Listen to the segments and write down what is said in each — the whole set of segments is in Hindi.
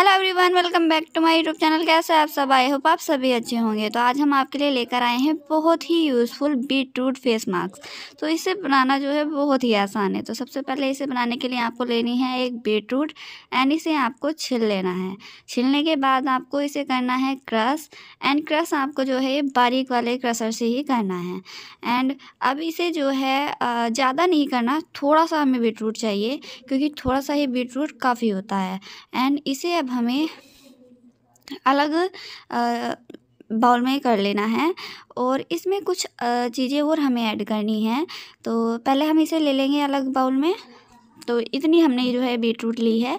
hello everyone welcome back to my YouTube channel कैसे आप सब आए हो आप सभी अच्छे होंगे तो आज हम आपके लिए लेकर आए हैं बहुत ही useful beetroot face mask तो इसे बनाना जो है बहुत ही आसान है तो सबसे पहले इसे बनाने के लिए आपको लेनी है एक बीट रूट एंड इसे आपको छिल लेना है छिलने के बाद आपको इसे करना है क्रश एंड क्रश आपको जो है बारीक वाले क्रशर से ही करना है एंड अब इसे जो है ज़्यादा नहीं करना थोड़ा सा हमें बीट रूट चाहिए क्योंकि थोड़ा सा ही बीट रूट काफ़ी होता है एंड इसे हमें अलग बाउल में कर लेना है और इसमें कुछ चीज़ें और हमें ऐड करनी हैं तो पहले हम इसे ले लेंगे अलग बाउल में तो इतनी हमने जो है बीटरूट ली है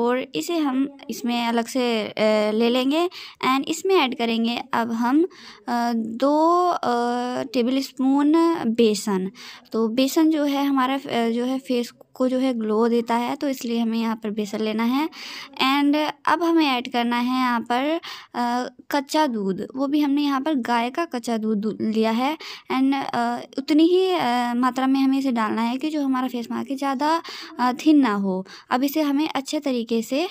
और इसे हम इसमें अलग से ले लेंगे एंड इसमें ऐड करेंगे अब हम दो टेबल स्पून बेसन तो बेसन जो है हमारा जो है फेस को जो है ग्लो देता है तो इसलिए हमें यहाँ पर बेसन लेना है एंड अब हमें ऐड करना है यहाँ पर कच्चा दूध वो भी हमने यहाँ पर गाय का कच्चा दूध लिया है एंड उतनी ही मात्रा में हमें इसे डालना है कि जो हमारा फेस मास्क ज़्यादा थिन ना हो अब इसे हमें अच्छे तरीके से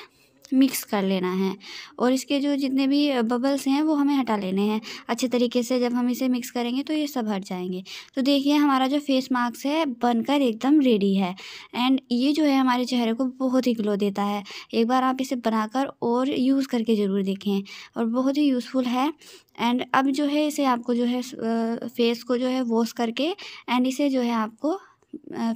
मिक्स कर लेना है और इसके जो जितने भी बबल्स हैं वो हमें हटा लेने हैं अच्छे तरीके से जब हम इसे मिक्स करेंगे तो ये सब हट जाएंगे तो देखिए हमारा जो फेस मास्क है बनकर एकदम रेडी है एंड ये जो है हमारे चेहरे को बहुत ही ग्लो देता है एक बार आप इसे बनाकर और यूज़ करके ज़रूर देखें और बहुत ही यूज़फुल है एंड अब जो है इसे आपको जो है फेस को जो है वॉश करके एंड इसे जो है आपको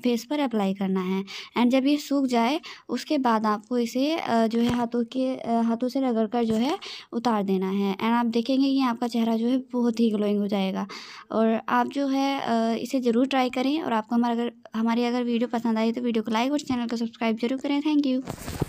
फेस पर अप्लाई करना है एंड जब ये सूख जाए उसके बाद आपको इसे जो है हाथों के हाथों से रगड़ कर जो है उतार देना है एंड आप देखेंगे कि आपका चेहरा जो है बहुत ही ग्लोइंग हो जाएगा और आप जो है इसे ज़रूर ट्राई करें और आपको हमारा अगर हमारी अगर वीडियो पसंद आई तो वीडियो को लाइक और चैनल को सब्सक्राइब जरूर करें थैंक यू